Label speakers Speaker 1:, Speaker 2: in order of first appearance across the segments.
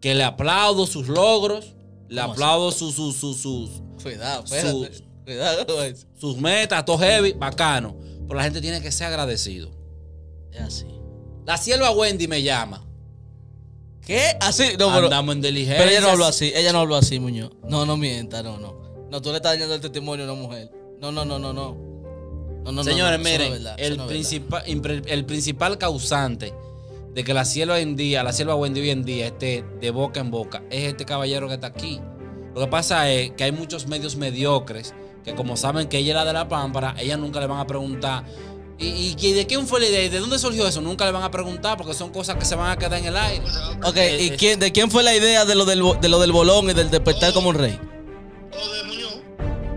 Speaker 1: que le aplaudo sus logros, le aplaudo sus, sus, sus, Cuidado, Cuidado sus metas, todo heavy, bacano. Pero la gente tiene que ser agradecido. Es así. La sierva Wendy me llama. ¿Qué? Así,
Speaker 2: no, Andamos en diligencia. Pero ella no habló así, ella no habló así, Muñoz. No, no mienta, no, no. No, tú le estás dañando
Speaker 1: el testimonio a una mujer. No, no, no, no, no. no, no Señores, miren, el, principal, el principal causante de que la sierva hoy en día, la sierva Wendy hoy en día esté de boca en boca, es este caballero que está aquí. Lo que pasa es que hay muchos medios mediocres que como saben que ella era de la pámpara, ella nunca le van a preguntar. ¿Y, y de quién fue la idea? ¿Y de dónde surgió eso? Nunca le van a preguntar porque son cosas que se van a quedar en el aire. Ok, ¿y eh, eh,
Speaker 2: de quién fue la idea de lo del, de lo del bolón y del despertar como un rey?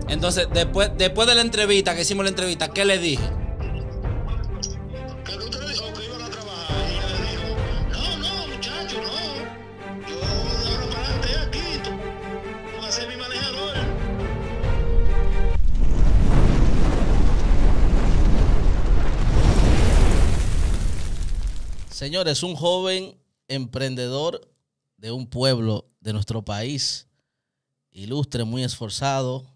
Speaker 1: Entonces, después, después de la entrevista, que hicimos la entrevista, ¿qué le dije?
Speaker 2: Señores, un joven emprendedor de un pueblo de nuestro país, ilustre, muy esforzado.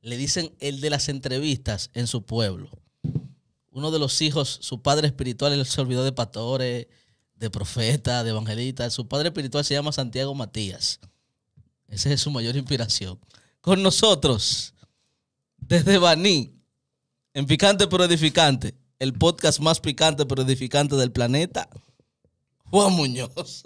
Speaker 2: Le dicen el de las entrevistas en su pueblo. Uno de los hijos, su padre espiritual, él se olvidó de pastores, de profetas, de evangelistas. Su padre espiritual se llama Santiago Matías. Esa es su mayor inspiración. Con nosotros, desde Baní, en Picante pero Edificante, el podcast más picante pero edificante del planeta, Juan Muñoz.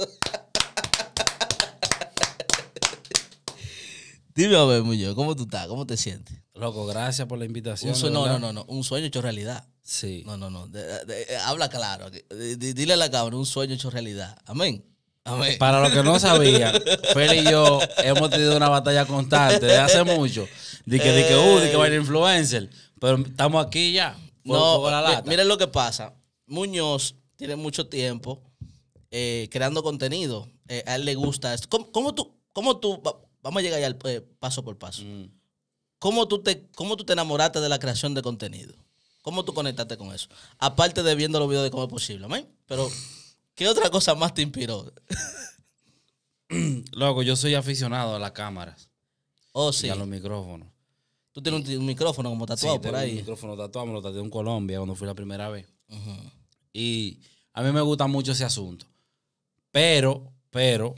Speaker 2: Dime a ver, Muñoz, ¿cómo tú estás? ¿Cómo te sientes? Loco, gracias por la invitación. no, no, no, no, un sueño hecho realidad. Sí. No, no, no. Eh, habla claro. dile a la cámara, un sueño hecho realidad. Amén. Amén. Para los que no sabían, Feli y yo hemos tenido una batalla constante desde hace
Speaker 1: mucho. De que, de que, uh, de que va eh. influencer. Pero estamos aquí ya. No, eh, miren lo que
Speaker 2: pasa. Muñoz tiene mucho tiempo eh, creando contenido. Eh, a él le gusta esto. ¿Cómo, tú, cómo tú, vamos a llegar ya al paso por paso? Mm. ¿Cómo, tú te, ¿Cómo tú te enamoraste de la creación de contenido? ¿Cómo tú conectaste con eso? Aparte de viendo los videos de cómo es posible, Pero, ¿qué otra cosa más te inspiró?
Speaker 1: Luego yo soy aficionado a las cámaras. Oh, sí. Y a los micrófonos. Tú tienes un, micrófono como tatuado por ahí. Un micrófono tatuado, me lo tatué en Colombia cuando fui la primera vez. Y a mí me gusta mucho ese asunto. Pero, pero,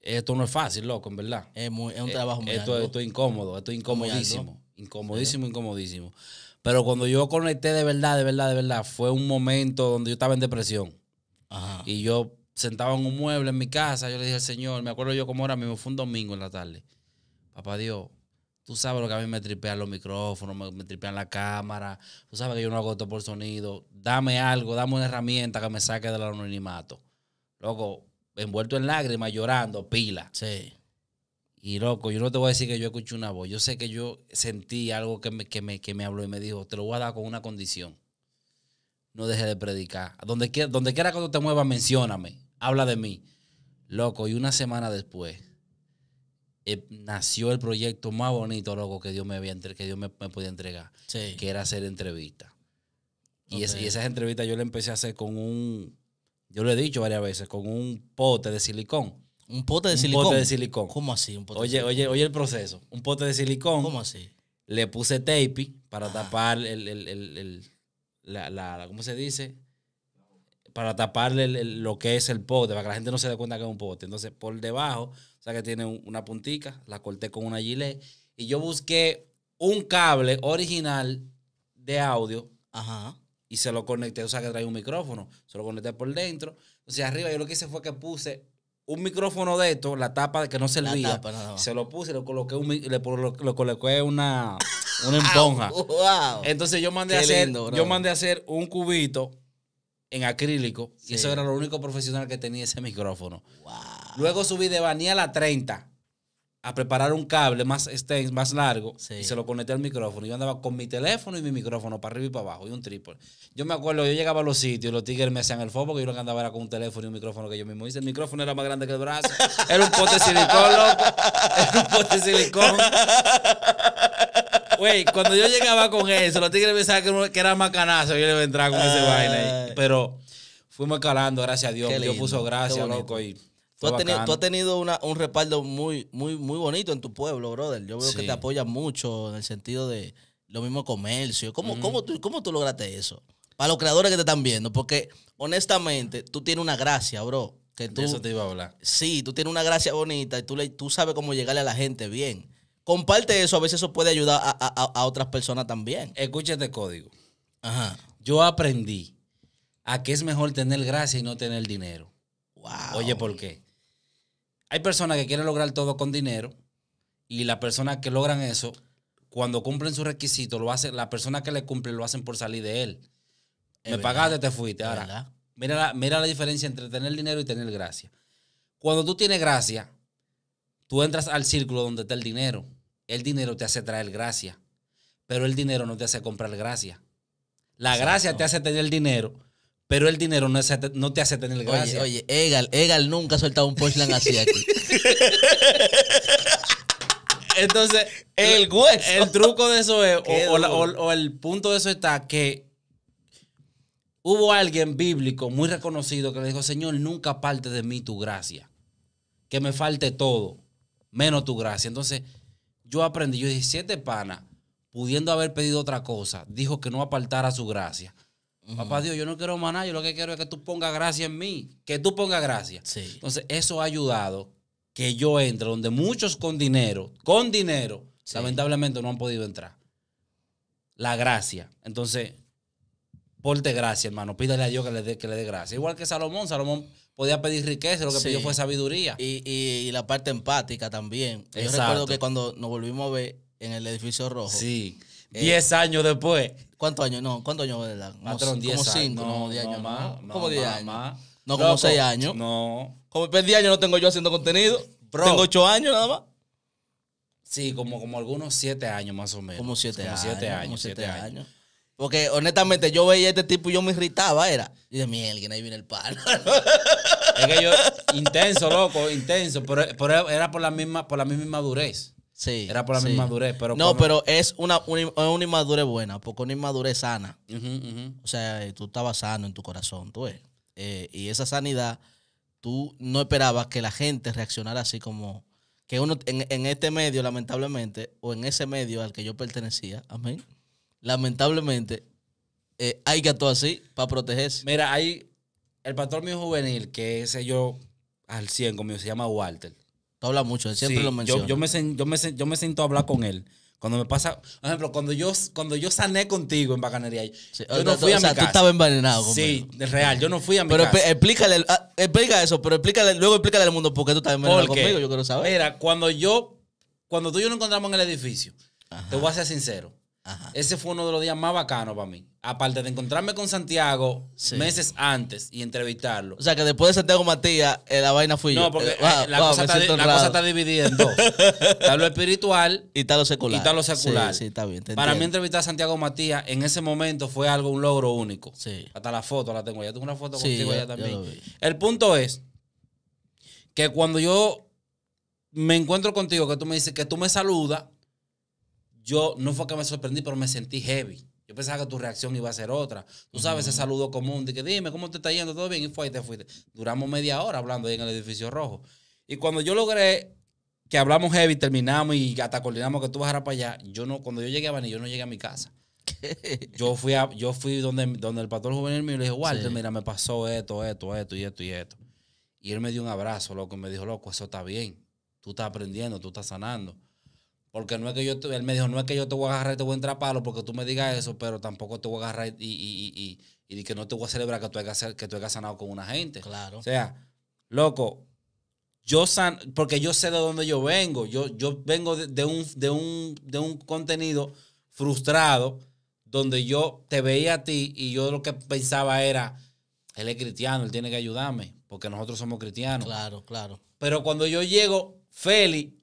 Speaker 1: esto no es fácil, loco, en verdad. Es, un trabajo muy esto, esto es incómodo, esto es incomodísimo. Incomodísimo, incomodísimo. Pero cuando yo conecté de verdad, de verdad, de verdad, fue un momento donde yo estaba en depresión. Ajá. Y yo sentaba en un mueble en mi casa, yo le dije al Señor, me acuerdo yo cómo era, mismo, fue un domingo en la tarde. Papá Dios, Tú sabes lo que a mí me tripean los micrófonos, me, tripean la cámara. Tú sabes que yo no hago por sonido. Dame algo, dame una herramienta que me saque del anonimato. Loco, envuelto en lágrimas, llorando, pila. Sí. Y loco, yo no te voy a decir que yo escuché una voz. Yo sé que yo sentí algo que me, que me, habló y me dijo, te lo voy a dar con una condición. No dejes de predicar. Donde quiera, donde quiera que tú te muevas, mencióname. Habla de mí. Loco, y una semana después eh, nació el proyecto más bonito, loco, que Dios me, había que Dios me, podía entregar, que era hacer entrevistas. Y, esas entrevistas yo le empecé a hacer con un, yo lo he dicho varias veces, con un pote de silicón. ¿Un pote de silicón? de ¿Cómo así? oye, oye, oye el proceso. Un pote de silicón. ¿Cómo así? Le puse tape para ah. tapar el, el, el, el la, la, ¿cómo se dice? para taparle lo que es el pote, para que la gente no se dé cuenta que es un pote. Entonces, por debajo, o sea que tiene una puntica, la corté con una gilet y yo busqué un cable original de audio Ajá. y se lo conecté, o sea que trae un micrófono, se lo conecté por dentro. Entonces, arriba yo lo que hice fue que puse un micrófono de esto, la tapa que no servía. Se lo puse, lo coloqué un, le, coloqué una, una ah, Entonces yo mandé yo mandé a hacer un cubito en acrílico. Y eso era lo único profesional que tenía ese micrófono. Luego subí de Banía a la 30 a preparar un cable más extenso, más largo, y se lo conecté al micrófono. Yo andaba con mi teléfono y mi micrófono para arriba y para abajo, y un trípode. Yo me acuerdo, yo llegaba a los sitios, los tigres me hacían el foco, porque yo lo que andaba era con un teléfono y un micrófono que yo mismo hice. El micrófono era más grande que el brazo, era un pote de silicón, era un pote de silicón. Güey, cuando yo llegaba con eso, los tigres pensaban que era macanazo. Yo le iba a entrar con ese vaina. Pero fuimos calando, gracias a Dios. Dios puso gracia, loco. Y tú, has
Speaker 2: tenido, un respaldo muy, muy, muy bonito en tu pueblo, brother. Yo veo que te apoya mucho en el sentido de lo mismo comercio. ¿Cómo, tú, cómo tú lograste eso? Para los creadores que te están viendo, porque honestamente tú tienes una gracia, bro. Que eso te iba a hablar. Sí, tú tienes una gracia bonita y tú, le, tú sabes cómo llegarle a la gente bien comparte eso, a veces eso
Speaker 1: puede ayudar a, otras personas también. Escúchate este código. Ajá. Yo aprendí a que es mejor tener gracia y no tener dinero. Wow. Oye, ¿por qué? Hay personas que quieren lograr todo con dinero y las personas que logran eso, cuando cumplen su requisito, lo hacen, la persona que le cumple lo hacen por salir de él. Me pagaste, te fuiste. Ahora, mira la, mira la diferencia entre tener dinero y tener gracia. Cuando tú tienes gracia, tú entras al círculo donde está el dinero. El dinero te hace traer gracia, pero el dinero no te hace comprar gracia. La gracia te hace tener dinero, pero el dinero no, te hace tener gracia. Oye, oye, Egal, Egal nunca ha soltado un punchline así aquí. Entonces, el, el truco de eso es, o, o el punto de eso está que hubo alguien bíblico muy reconocido que le dijo, Señor, nunca parte de mí tu gracia. Que me falte todo, menos tu gracia. Entonces, yo aprendí, yo 17 siete panas, pudiendo haber pedido otra cosa, dijo que no apartara su gracia. Papá Dios, yo no quiero maná, yo lo que quiero es que tú pongas gracia en mí, que tú pongas gracia. Entonces, eso ha ayudado que yo entre donde muchos con dinero, con dinero, lamentablemente no han podido entrar. La gracia. Entonces, porte gracia, hermano. Pídale a Dios que le dé, que le dé gracia. Igual que Salomón, Salomón podía pedir riqueza, lo que pidió fue sabiduría.
Speaker 2: Y, la parte empática también. Yo recuerdo que cuando nos volvimos a
Speaker 1: ver en el
Speaker 2: edificio rojo. Sí. Eh, años después. ¿Cuántos años? No, ¿cuántos años, verdad? Como, Patrón, como cinco, años. no, diez años más. como años. Más. No, como 6 años.
Speaker 1: No. Como 10 años no tengo yo haciendo contenido. Tengo 8 años nada más. Sí, como, algunos 7
Speaker 2: años más o menos. Como 7 como años. Siete años como siete, años. Porque honestamente yo veía a este tipo y yo me irritaba, era.
Speaker 1: Y de miel, ahí viene el palo. es que yo, intenso, loco, intenso, pero, era por la misma, por la misma inmadurez. Sí. Era por la misma durez. Pero no, pero
Speaker 2: es una, una, inmadurez buena, porque una inmadurez sana. O sea, eh, tú estabas sano en tu corazón, tú ves. Eh, y esa sanidad, tú no esperabas que la gente reaccionara así como que uno en, en este medio, lamentablemente, o en ese medio al que yo pertenecía, amén lamentablemente, eh, hay que actuar así
Speaker 1: para protegerse. Mira, hay el pastor mío juvenil, que ese yo al 100 conmigo, se llama Walter. Tú hablas mucho, siempre lo menciona. Yo, yo, me siento a hablar con él. Cuando me pasa, por ejemplo, cuando yo, cuando yo sané contigo en Bacanería, yo no fui a o sea, tú estabas envenenado conmigo. Sí, real, yo no fui a mi casa. Pero explícale, ah, explica eso, pero explícale, luego explícale al mundo
Speaker 2: por qué tú estabas envenenado conmigo, yo quiero saber.
Speaker 1: Mira, cuando yo, cuando tú y yo nos encontramos en el edificio, te voy a ser sincero, ese fue uno de los días más bacanos para mí. Aparte de encontrarme con Santiago meses antes y entrevistarlo. O
Speaker 2: sea, que después de Santiago Matías, eh, la vaina fui yo. No, porque eh, eh, la, cosa, está, la está,
Speaker 1: dividida en dos. está lo espiritual y está lo secular. Y está lo secular. Sí, está bien. Para mí entrevistar a Santiago Matías en ese momento fue algo, un logro único. Sí. Hasta la foto la tengo. Ya tengo una foto contigo ya, también. El punto es que cuando yo me encuentro contigo, que tú me dices que tú me saludas, yo no fue que me sorprendí, pero me sentí heavy. Yo pensaba que tu reacción iba a ser otra. Tú sabes, ese mm. saludo común de que dime cómo te está yendo, todo bien, y fue te fuiste. Duramos media hora hablando ahí en el edificio rojo. Y cuando yo logré que hablamos heavy, terminamos y hasta coordinamos que tú vas para allá, yo no, cuando yo llegué a Bani, yo no llegué a mi casa. Yo fui a, yo fui donde, donde el pastor juvenil mío y le dije, Walter, mira, me pasó esto, esto, esto y esto y esto. Y él me dio un abrazo, loco, y me dijo, loco, eso está bien. Tú estás aprendiendo, tú estás sanando. Porque no es que yo, él me dijo, no es que yo te voy a agarrar y te voy a entrar porque tú me digas eso, pero tampoco te voy a agarrar y, que no te voy a celebrar que tú hayas, que tú sanado con una gente. Claro. O sea, loco, yo san, porque yo sé de dónde yo vengo. Yo, yo vengo de, un, de un contenido frustrado donde yo te veía a ti y yo lo que pensaba era, él es cristiano, él tiene que ayudarme, porque nosotros somos cristianos. Claro, claro. Pero cuando yo llego, Feli,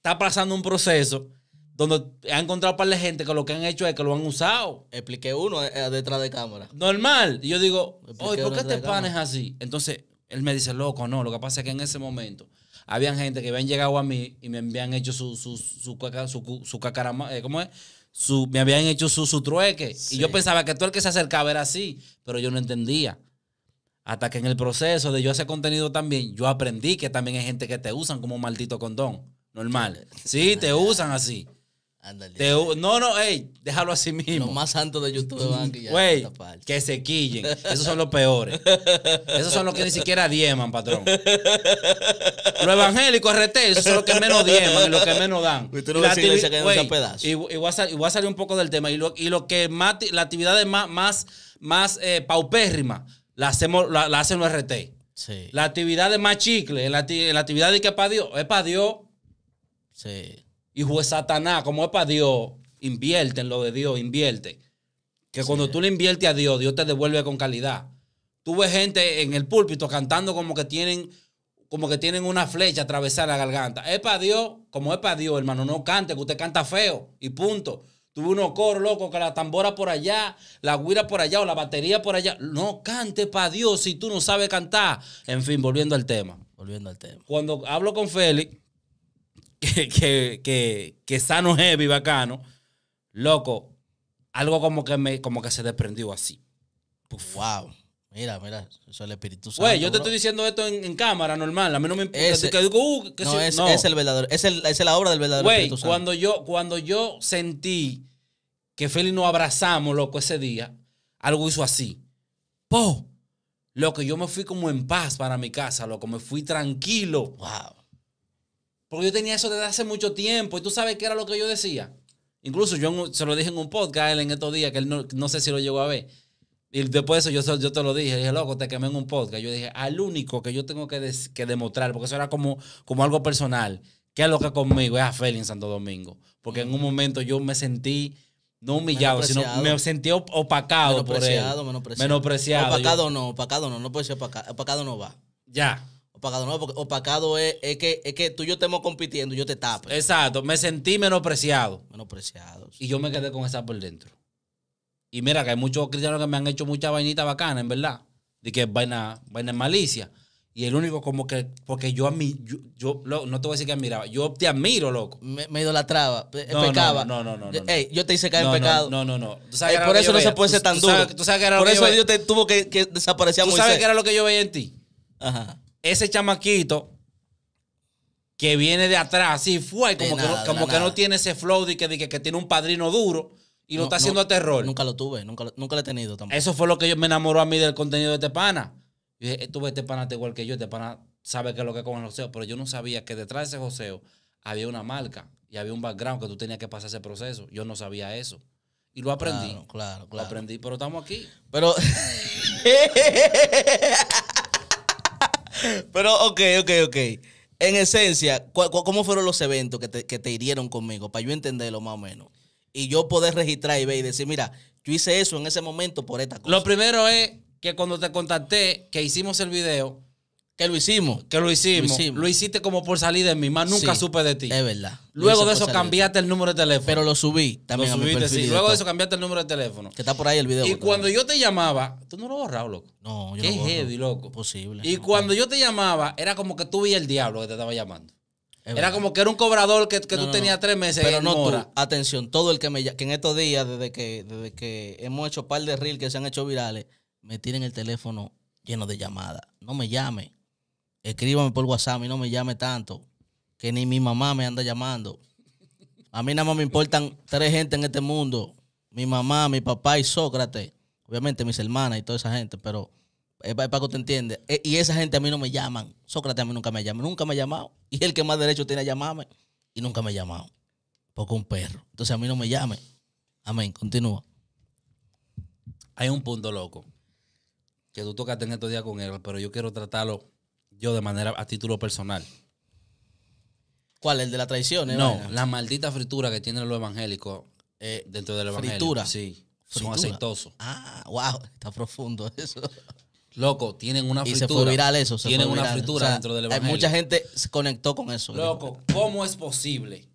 Speaker 1: está pasando un proceso donde ha encontrado par de gente que lo que han hecho es que lo han usado. Expliqué uno eh, eh, detrás de cámara. Normal. Y yo digo, ¿por qué este pan es así? Entonces, él me dice, loco, no, lo que pasa es que en ese momento había gente que habían llegado a mí y me habían hecho su, su, su, cacarama, eh, ¿cómo es? Su, me habían hecho su, trueque. Y yo pensaba que todo el que se acercaba era así, pero yo no entendía. Hasta que en el proceso de yo hacer contenido también, yo aprendí que también hay gente que te usan como maldito condón normal. Sí, te usan así. Ándale. no, no, ey, déjalo así mismo. Los más santos de YouTube van mm, que ya. que se quillen. Esos son los peores. Esos son los que ni siquiera dieman, patrón. Los evangélicos RT, esos son los que menos dieman y los que menos dan. Y tú no la iglesia que wey, pedazos. Y, y, a y, voy a salir un poco del tema. Y lo, que más, la actividad es más, más, eh, paupérrima la, hacemos, la, hacen los RT. Sí. La actividad de más chicle, la, la actividad de que para Dios, es para Dios. Sí. Y juez Satanás, como es para Dios, invierte en lo de Dios, invierte. Que cuando tú le inviertes a Dios, Dios te devuelve con calidad. Tuve gente en el púlpito cantando como que tienen, como que tienen una flecha atravesada la garganta. Es para Dios, como es para Dios, hermano. No cante, que usted canta feo y punto. Tuve unos coros, loco, que la tambora por allá, la guira por allá o la batería por allá. No cante para Dios si tú no sabes cantar. En fin, volviendo al tema. Volviendo al tema. Cuando hablo con Félix, que, que, que, sano, heavy, bacano, loco, algo como que, me, como que se desprendió así. Wow. Mira, mira, eso es el Espíritu Santo. Güey, yo te estoy diciendo esto en, cámara, normal. A mí no me importa. es, el verdadero. Es, es la obra del verdadero Espíritu Santo. Cuando yo, cuando yo sentí que Feli nos abrazamos, loco, ese día, algo hizo así. ¡Po! que yo me fui como en paz para mi casa, loco. Me fui tranquilo. ¡Wow! Porque yo tenía eso desde hace mucho tiempo y tú sabes qué era lo que yo decía. Incluso yo se lo dije en un podcast en estos días, que él no, sé si lo llegó a ver. Y después de eso yo, yo te lo dije, dije, loco, te quemé en un podcast. Yo dije, al único que yo tengo que, demostrar, porque eso era como, como algo personal, que es lo que conmigo es a Feli en Santo Domingo. Porque en un momento yo me sentí, no humillado, sino me sentí opacado por él. Menospreciado, Opacado
Speaker 2: no, opacado no, no puede ser opacado, opacado no va. Ya, Opacado no, porque
Speaker 1: opacado es, que, es que tú y yo estemos compitiendo y yo te tapo. Exacto, me sentí menospreciado. Menospreciado. Y yo me quedé con esa por dentro. Y mira que hay muchos cristianos que me han hecho mucha vainita bacana, en verdad. De que vaina, vaina malicia. Y el único como que, porque yo a mí, yo, no te voy a decir que admiraba, yo te admiro, loco.
Speaker 2: Me, idolatraba, no, pecaba. No, no, no, no, Ey, yo te hice caer en pecado. No, no, no. por eso no se puede ser tan duro. Tú sabes, que era por eso Dios te
Speaker 1: tuvo que, desaparecer a ¿Tú sabes que era lo que yo veía en ti? Ajá ese chamaquito que viene de atrás, así fue, como, que, no, tiene ese flow de que, que, tiene un padrino duro
Speaker 2: y lo está haciendo a terror. Nunca
Speaker 1: lo tuve, nunca, nunca lo he tenido tampoco. Eso fue lo que yo, me enamoró a mí del contenido de este pana. Yo dije, tú este pana igual que yo, este pana sabe que es lo que es con el joseo, pero yo no sabía que detrás de ese joseo había una marca y había un background que tú tenías que pasar ese proceso. Yo no sabía eso. Y lo aprendí. Claro, claro, claro. Lo aprendí, pero estamos aquí. Pero. Pero, ok, ok, ok.
Speaker 2: En esencia, ¿cómo fueron los eventos que te, hirieron conmigo? Para yo entenderlo más o menos. Y yo poder registrar y ver y decir, mira, yo hice eso en ese momento por esta
Speaker 1: cosa. Lo primero es que cuando te contacté, que hicimos el video, que lo hicimos. Que lo hicimos. Lo, hiciste como por salir de mí, más nunca supe de ti. Es verdad. Luego de eso cambiaste el número de teléfono. Pero
Speaker 2: lo subí
Speaker 1: también. Lo subiste, sí. Luego de eso cambiaste el número de teléfono. Que está por ahí el video. Y cuando yo te llamaba, tú no lo
Speaker 2: borrabas, loco. No, yo Qué heavy, loco. Posible. Y
Speaker 1: cuando yo te llamaba, era como que tú vi el diablo que te estaba llamando. Era como que era un cobrador que, tú tenías tres meses. Pero no tú.
Speaker 2: Atención, todo el que me que en estos días, desde que, desde que hemos hecho par de reels que se han hecho virales, me tienen el teléfono lleno de llamadas. No me llame escríbame por WhatsApp y no me llame tanto, que ni mi mamá me anda llamando. A mí nada más me importan tres gente en este mundo, mi mamá, mi papá y Sócrates, obviamente mis hermanas y toda esa gente, pero es para que entiende. E, y esa gente a mí no me llaman, Sócrates a mí nunca me llama, nunca me ha llamado. Y el que más derecho tiene a llamarme y nunca me ha llamado, porque un perro. Entonces a mí no me llame. Amén, continúa.
Speaker 1: Hay un punto loco que tú tocaste en estos días con él, pero yo quiero tratarlo yo de manera a título personal. ¿Cuál? ¿El de la traición? ¿Eh? no, la maldita fritura que tienen los evangélicos eh, dentro del evangelio. ¿Fritura? Sí. Son aceitosos. Ah, wow. Está
Speaker 2: profundo
Speaker 1: eso. Loco, tienen una fritura. Y se viral eso. tienen una fritura dentro del evangelio. Mucha gente se conectó con eso. Loco, ¿cómo es posible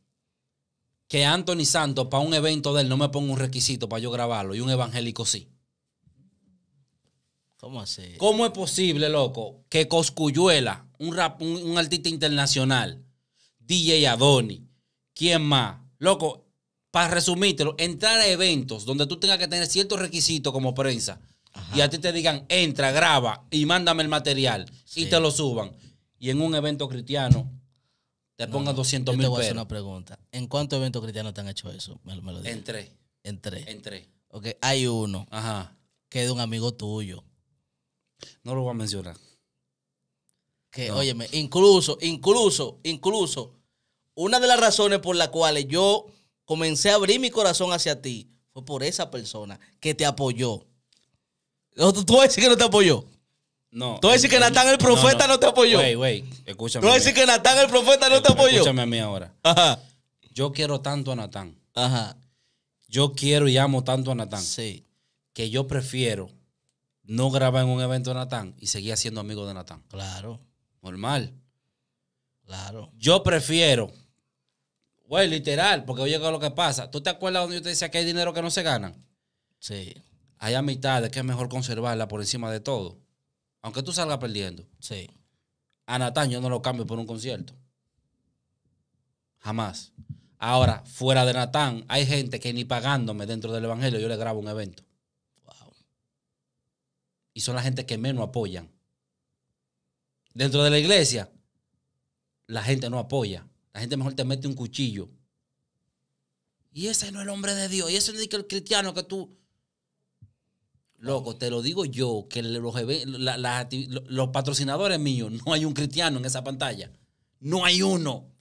Speaker 1: que Anthony Santos para un evento de él no me ponga un requisito para yo grabarlo y un evangélico sí? ¿Cómo es posible, loco, que Coscuyuela, un, rap, un, artista internacional, DJ Adoni, ¿quién más? Loco, para resumírtelo, entrar a eventos donde tú tengas que tener ciertos requisitos como prensa y a ti te digan, entra, graba y mándame el material y te lo suban. Y en un evento cristiano te pongan 200 mil pesos. Te voy a hacer una
Speaker 2: pregunta. ¿En cuántos eventos cristianos te han hecho eso? Me, lo en tres. En tres. En tres. Ok, hay uno Ajá. que es de un amigo
Speaker 1: tuyo no lo voy a mencionar. Que, óyeme,
Speaker 2: incluso, incluso, incluso, una de las razones por las cuales yo comencé a abrir mi corazón hacia ti fue por esa persona que te apoyó.
Speaker 1: ¿Tú, vas a decir que no te apoyó? No. ¿Tú vas a decir que Natán el profeta no, te apoyó? Güey, güey, escúchame. ¿Tú vas que Natán el profeta no te apoyó? Escúchame a mí ahora. Yo quiero tanto a Natán. Ajá. Yo quiero y amo tanto a Natán. Sí. Que yo prefiero no graba en un evento de Natán y seguía siendo amigo de Natán. Claro. Normal. Claro. Yo prefiero, güey, literal, porque oye lo que pasa. ¿Tú te acuerdas donde yo te decía que hay dinero que no se gana? Sí. Hay amistades que es mejor conservarla por encima de todo. Aunque tú salgas perdiendo. Sí. A Natán yo no lo cambio por un concierto. Jamás. Ahora, fuera de Natán, hay gente que ni pagándome dentro del Evangelio yo le grabo un evento y son la gente que menos apoyan. Dentro de la iglesia, la gente no apoya. La gente mejor te mete un cuchillo. Y ese no es el hombre de Dios. Y ese no es el cristiano que tú. Loco, te lo digo yo, que los, los patrocinadores míos, no hay un cristiano en esa pantalla. No hay uno.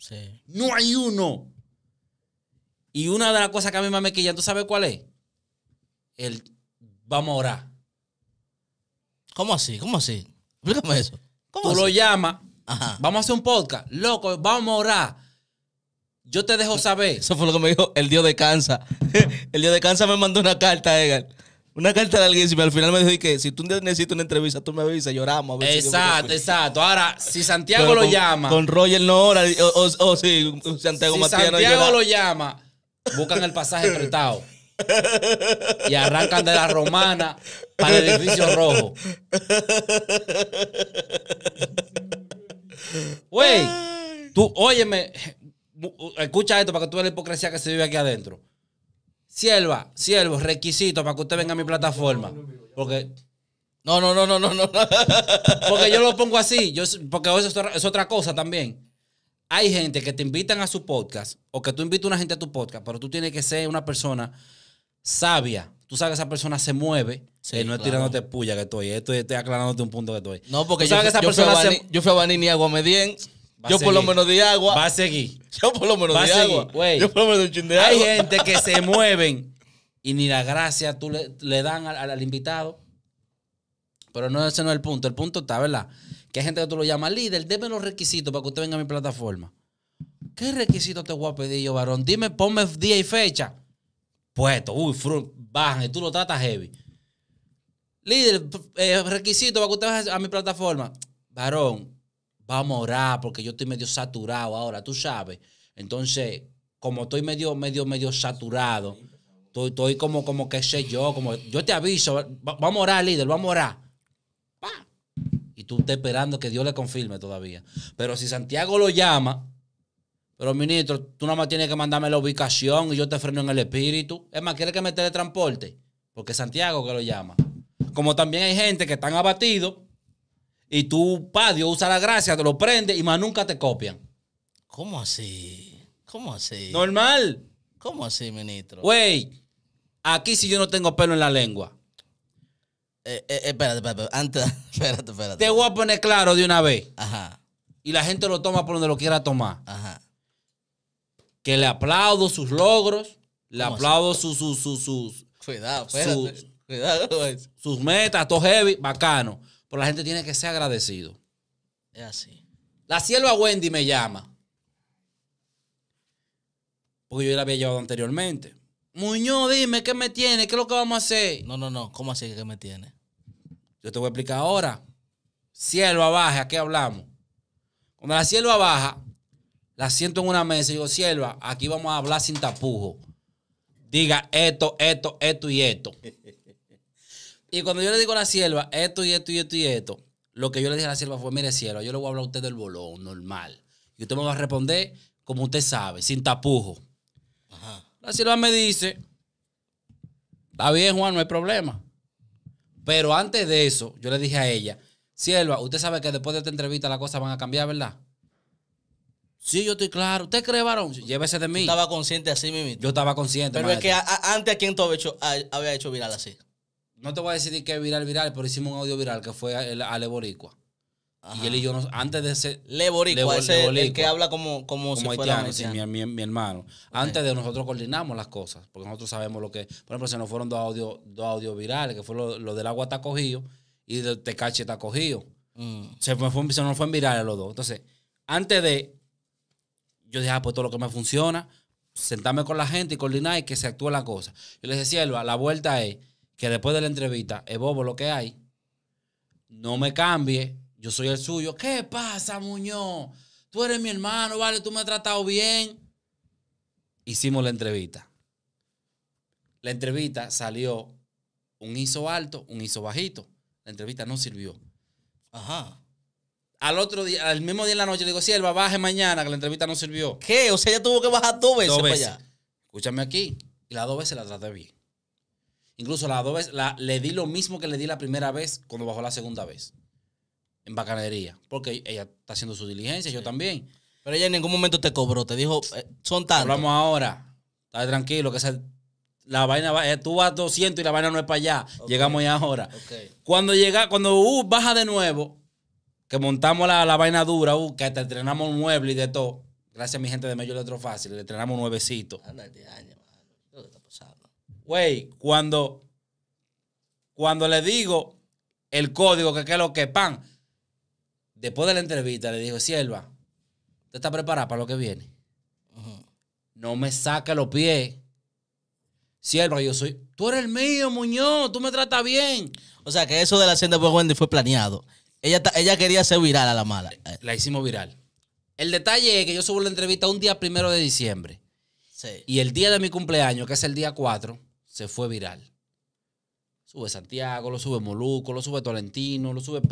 Speaker 1: No hay uno. Y una de las cosas que a mí me ya ¿tú sabes cuál es? El vamos a orar. ¿Cómo así? ¿Cómo así? Explícame eso. ¿Cómo Tú lo llama. Ajá. Vamos a hacer un podcast. Loco, vamos a orar. Yo te dejo saber. Eso fue lo que me dijo el Dios de
Speaker 2: cansa. el Dios de cansa me mandó una carta, Edgar. Una carta de Y Al final me dijo que si tú necesitas una entrevista, tú me avisas, lloramos. A exacto,
Speaker 1: exacto. Ahora, si Santiago lo llama. Con
Speaker 2: Roger no ora. O, o, Matías no Santiago si Santiago lo
Speaker 1: llama, buscan el pasaje prestado. y arrancan de la romana para el edificio rojo. Güey, tú, óyeme, escucha esto para que tú veas la hipocresía que se vive aquí adentro. Sierva, requisito para que usted venga a mi plataforma. Porque. No, no, no, no, no, no. Porque yo lo pongo así, yo, porque eso es otra cosa también hay gente que te invitan a su podcast o que tú invitas a una gente a tu podcast, pero tú tienes que ser una persona sabia, tú sabes que esa persona se mueve. Y eh, no es tirándote puya que estoy, estoy, estoy, aclarándote un punto que estoy. No, porque yo, que esa persona fui Bani, yo, fui a Banini agua me
Speaker 2: Yo por lo menos di agua. Va a seguir. Yo por lo menos di agua. Yo por lo menos
Speaker 1: agua. Hay gente que se mueven y ni la gracia tú le, dan al, invitado. Pero no, ese no es el punto. El punto está, ¿verdad? Que hay gente que tú lo llamas líder, deme los requisitos para que usted venga a mi plataforma. ¿Qué requisitos te voy a pedir yo, varón? Dime, ponme día y fecha puesto, uy, fruto, bajan, y tú lo tratas heavy. Líder, eh, requisito para que usted vaya a mi plataforma. Varón, vamos a orar porque yo estoy medio saturado ahora, tú sabes. Entonces, como estoy medio, medio, medio saturado, estoy, estoy como, como que sé yo, como yo te aviso, vamos a orar, líder, vamos a orar. Y tú estás esperando que Dios le confirme todavía. Pero si Santiago lo llama, pero ministro, tú nada más tienes que mandarme la ubicación y yo te freno en el espíritu. Es más, ¿quieres que me teletransporte? Porque Santiago que lo llama. Como también hay gente que están abatidos y tú, Padre usa la gracia, te lo prende y más nunca te copian.
Speaker 2: ¿Cómo así? ¿Cómo así?
Speaker 1: Normal. ¿Cómo así, ministro? Güey, aquí si yo no tengo pelo en la lengua.
Speaker 2: Eh, eh, eh, espérate, espérate, espérate, espérate.
Speaker 1: Te voy a poner claro de una vez. Ajá. Y la gente lo toma por donde lo quiera tomar. Ajá que le aplaudo sus logros, le aplaudo sus, sus, sus, sus, metas, todo heavy, bacano. Pero la gente tiene que ser agradecido. Es así. La sierva Wendy me llama. Porque yo la había llevado anteriormente. Muñoz, dime, ¿qué me tiene? ¿Qué es lo que vamos a hacer? No, no, no. ¿Cómo así que qué me tiene? Yo te voy a explicar ahora. Sierva baja, ¿a qué hablamos? Cuando la sierva baja, la siento en una mesa y digo, sierva, aquí vamos a hablar sin tapujo. Diga esto, esto, esto y esto. y cuando yo le digo a la sierva, esto y esto y esto y esto, lo que yo le dije a la sierva fue, mire sierva, yo le voy a hablar a usted del bolón, normal. Y usted me va a responder como usted sabe, sin tapujo. La sierva me dice, está bien Juan, no hay problema. Pero antes de eso, yo le dije a ella, sierva, usted sabe que después de esta entrevista las cosas van a cambiar, ¿verdad? Sí, yo estoy claro. ¿Usted cree, varón? Llévese de mí. Yo estaba consciente así, mimi. Yo estaba consciente. Pero es que antes, ¿a quién todo había hecho, había hecho viral así? No te voy a decir que viral, viral, pero hicimos un audio viral que fue a Ale Y él y yo, antes de ese. Le ese, el que habla como, como, como mi, hermano. Antes de nosotros coordinamos las cosas, porque nosotros sabemos lo que. Por ejemplo, se nos fueron dos audios dos audio virales, que fue lo, del agua está cogido y del tecache está cogido. Mm. Se, fue, se nos fue en virales los dos. Entonces, antes de yo dije, ah, pues todo lo que me funciona, sentarme con la gente y coordinar y que se actúe la cosa. Yo les decía, a la vuelta es que después de la entrevista, es bobo lo que hay, no me cambie, yo soy el suyo. ¿Qué pasa, Muñoz? Tú eres mi hermano, vale, tú me has tratado bien. Hicimos la entrevista. La entrevista salió un hizo alto, un hizo bajito. La entrevista no sirvió. Ajá. Al otro día, al mismo día en la noche, le digo, a baje mañana, que la entrevista no sirvió. ¿Qué? O sea, ella tuvo que bajar dos veces, para allá. Escúchame aquí. Y las dos veces la traté bien. Incluso las dos veces la, le di lo mismo que le di la primera vez cuando bajó la segunda vez. En bacanería. Porque ella está haciendo su diligencia, yo también. Pero ella en ningún momento te cobró, te dijo, eh, son tantos. Hablamos ahora. Está tranquilo, que esa, la vaina va, eh, tú vas 200 y la vaina no es para allá. Llegamos ya ahora. Cuando llega, cuando uh, baja de nuevo, que montamos la, vaina dura, uh, que hasta entrenamos un mueble y de todo. Gracias a mi gente de Medio otro Fácil, le entrenamos nuevecito. Ándate, año,
Speaker 2: está
Speaker 1: Güey, cuando, cuando le digo el código, que es lo que pan, después de la entrevista le digo, sierva, ¿te está preparada para lo que viene? No me saca los pies. Sierva, yo soy, tú eres el mío, Muñoz, tú me tratas bien. O sea, que eso
Speaker 2: de la hacienda de Wendy fue planeado. Ella, quería ser viral a la mala.
Speaker 1: La hicimos viral. El detalle es que yo subo la entrevista un día primero de diciembre. Y el día de mi cumpleaños, que es el día 4, se fue viral. Sube Santiago, lo sube Moluco, lo sube Tolentino, lo sube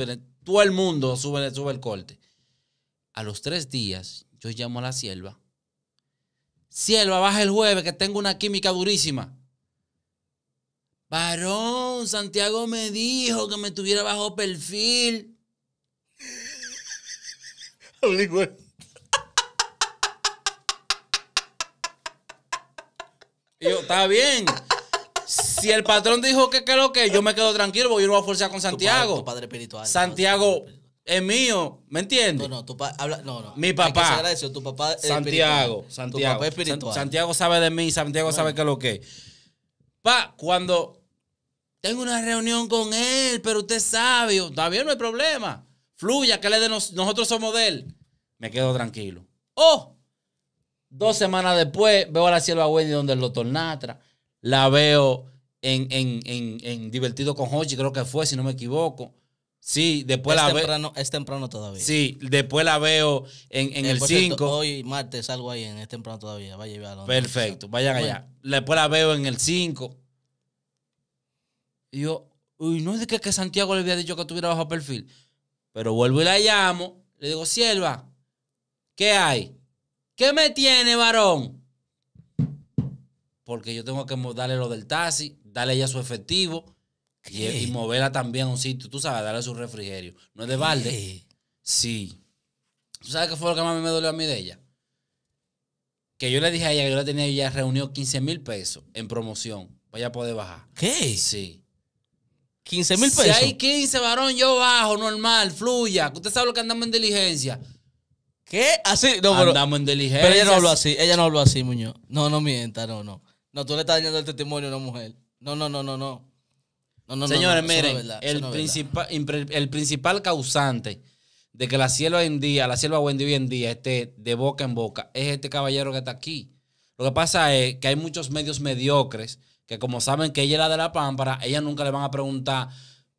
Speaker 1: todo el mundo sube, sube el corte. A los tres días, yo llamo a la sierva. Sierva, baja el jueves que tengo una química durísima. Varón, Santiago me dijo que me tuviera bajo perfil. yo, está bien. Si el patrón dijo que qué lo que, yo me quedo tranquilo porque yo ir voy a forzar con Santiago. Tu padre, espiritual. Santiago es mío, ¿me entiendes? No, no, tu no, no. Mi papá. Santiago, Santiago. Tu Santiago sabe de mí, Santiago sabe qué lo que. Pa, cuando tengo una reunión con él, pero usted sabe, está bien, no hay problema fluya, que le de nosotros somos de él, me quedo tranquilo. Oh, dos semanas después veo a la sierva Wendy donde el doctor la veo en, en, en, en Divertido con Hochi, creo que fue, si no me equivoco. Sí, después la
Speaker 2: veo. Es temprano todavía.
Speaker 1: Sí, después la veo en, eh, el 5.
Speaker 2: Hoy martes salgo ahí en Es temprano todavía. Vaya, Perfecto, vayan allá.
Speaker 1: Después la veo en el 5. Y yo, uy, no es de que, que Santiago le había dicho que tuviera bajo perfil. Pero vuelvo y la llamo. Le digo, sierva, ¿qué hay? ¿Qué me tiene, varón? Porque yo tengo que darle lo del taxi, darle ya su efectivo y, moverla también a un sitio. Tú sabes, darle su refrigerio. ¿No es de balde? Sí. ¿Tú sabes qué fue lo que más me dolió a mí de ella? Que yo le dije a ella que yo la tenía ya reunido 15 mil pesos en promoción para ella poder bajar. ¿Qué? Sí. 15 mil pesos. Si hay 15, varón, yo bajo, normal, fluya. Usted sabe lo que andamos en diligencia. ¿Qué? Así, Andamos en diligencia. Pero ella no habló así,
Speaker 2: ella no habló así, Muñoz. No, no mienta, no, no. No, tú le estás dañando el testimonio a una mujer. No, no, no, no, no.
Speaker 1: no, no Señores, miren, el, principal, el principal causante de que la sierva hoy en día, la sierva día hoy en día esté de boca en boca, es este caballero que está aquí. Lo que pasa es que hay muchos medios mediocres que como saben que ella la de la pámpara, ella nunca le van a preguntar.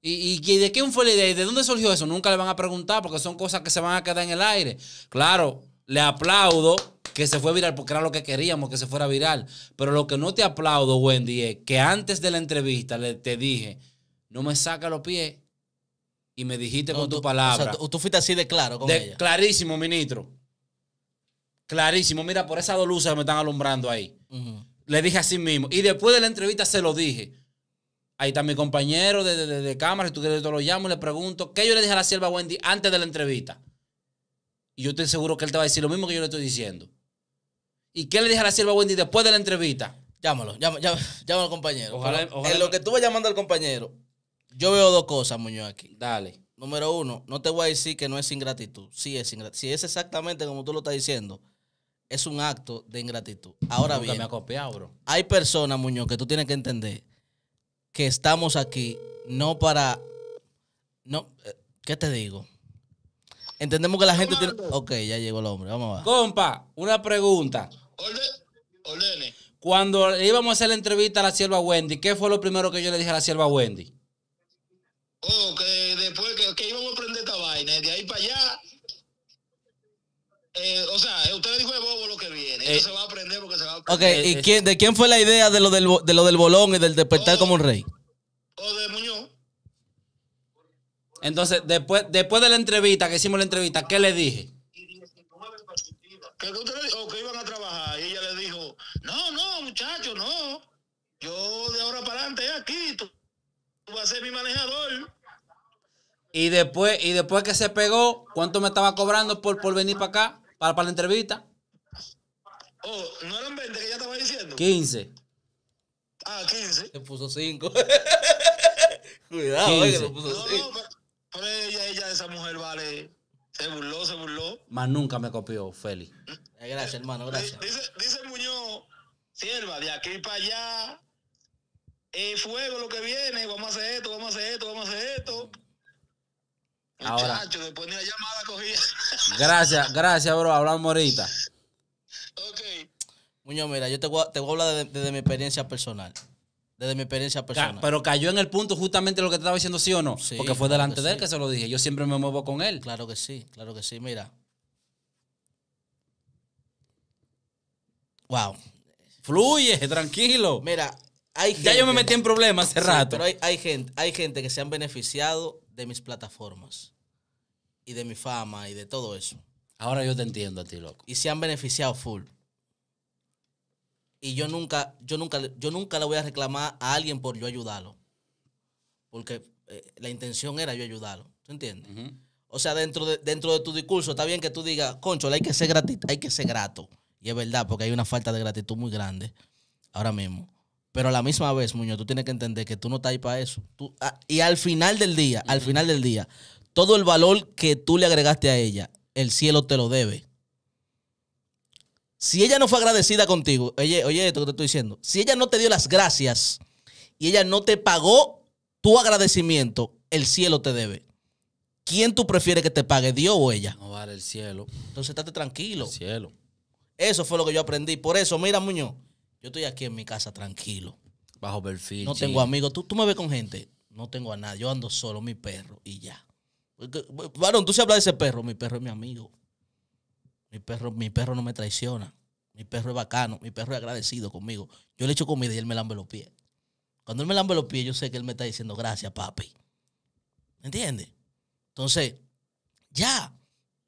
Speaker 1: ¿Y, y, de quién fue la idea? de dónde surgió eso? Nunca le van a preguntar porque son cosas que se van a quedar en el aire. Claro, le aplaudo que se fue viral porque era lo que queríamos, que se fuera viral. Pero lo que no te aplaudo, Wendy, es que antes de la entrevista le, te dije, no me saca los pies. Y me dijiste con tu palabra. O sea, tú, fuiste así de claro Clarísimo, ministro. Clarísimo. Mira, por esa dos que me están alumbrando ahí. Le dije a sí mismo. Y después de la entrevista se lo dije. Ahí está mi compañero de, cámara, si tú quieres, te lo llamo y le pregunto. ¿Qué yo le dije a la sierva Wendy antes de la entrevista? Y yo estoy seguro que él te va a decir lo mismo que yo le estoy diciendo. ¿Y qué le dije a la sierva Wendy después de la entrevista? Llámalo,
Speaker 2: llámalo, llámalo, al compañero. En lo que tú vas llamando al compañero, yo veo dos cosas, Muñoz, aquí. Dale. Número uno, no te voy a decir que no es ingratitud. Sí es ingratitud. Si es exactamente como tú lo estás diciendo, es un acto de ingratitud. Ahora bien, me ha
Speaker 1: copiado, bro.
Speaker 2: hay personas, Muñoz, que tú tienes que entender que estamos aquí no para... No, eh, ¿Qué te digo? Entendemos que la gente tiene... Ok, ya llegó el hombre, vamos a
Speaker 1: ver. Compa, una pregunta. Ordene. Cuando íbamos a hacer la entrevista a la sierva Wendy, ¿qué fue lo primero que yo le dije a la sierva Wendy? Oh, que después que, íbamos a aprender esta vaina, de ahí para allá
Speaker 2: eh, o sea, usted le dijo de bobo lo que viene. Eh, Eso se va a aprender porque se va a aprender. Ok, ¿y quién, de quién fue la idea de lo del, de lo del bolón y del despertar oh, como un rey? O oh, de Muñoz.
Speaker 1: Entonces, después, después de la entrevista, que hicimos la entrevista, ¿qué le dije? Que usted le dijo oh, que iban a trabajar. Y ella le dijo, no, no, muchacho, no. Yo de ahora para adelante aquí. Tú, tú vas a ser mi manejador. Y después, y después que se pegó, ¿cuánto me estaba cobrando por, por venir para acá? para, para la entrevista. Oh, ¿no eran 20 que ya estaba diciendo? 15.
Speaker 2: Ah, 15. Se puso 5. Cuidado, oye, se puso
Speaker 1: 5. No, no, pero ella, ella, esa mujer vale. Se burló, se burló. Más nunca me copió, Feli. Gracias, hermano, gracias. Dice, dice Muñoz, sierva, de aquí para allá, eh, fuego lo que viene, vamos a hacer esto, vamos a hacer esto, vamos a hacer esto después la llamada Gracias, gracias, bro. Hablamos ahorita.
Speaker 2: Ok. Muñoz, mira, yo te voy a, hablar desde, mi experiencia
Speaker 1: personal. Desde mi experiencia personal. pero cayó en el punto justamente lo que te estaba diciendo, ¿sí o no? Sí, Porque fue delante de él que se lo dije. Yo siempre me muevo con él. Claro que sí, claro que sí. Mira. Wow. Fluye, tranquilo.
Speaker 2: Mira, ya yo me metí en problemas hace rato. Pero hay, gente, que se han beneficiado de mis plataformas y de mi fama y de todo eso.
Speaker 1: Ahora yo te entiendo a ti, loco.
Speaker 2: Y se han beneficiado full. Y yo nunca, yo nunca, yo nunca le voy a reclamar a alguien por yo ayudarlo. Porque eh, la intención era yo ayudarlo. ¿Tú entiendes? O sea, dentro de, dentro de tu discurso está bien que tú digas, concho, hay que ser gratis, hay que ser grato. Y es verdad, porque hay una falta de gratitud muy grande ahora mismo. Pero a la misma vez, Muñoz, tú tienes que entender que tú no estás ahí para eso. Ah, y al final del día, al final del día, todo el valor que tú le agregaste a ella, el cielo te lo debe. Si ella no fue agradecida contigo, oye, oye, esto que te estoy diciendo, si ella no te dio las gracias y ella no te pagó tu agradecimiento, el cielo te debe. ¿Quién tú prefieres que te pague, Dios o ella? No vale el cielo. Entonces estate tranquilo. cielo. Eso fue lo que yo aprendí. Por eso, mira, Muñoz, yo estoy aquí en mi casa tranquilo. Bajo perfil. No tengo amigos. ¿Tú, tú me ves con gente. No tengo a nadie. Yo ando solo, mi perro, y ya. Bueno, tú se hablas de ese perro. Mi perro es mi amigo. Mi perro, mi perro no me traiciona. Mi perro es bacano. Mi perro es agradecido conmigo. Yo le echo comida y él me lambe los pies. Cuando él me lambe los pies, yo sé que él me está diciendo gracias, papi. ¿Me entiendes? Entonces, ya.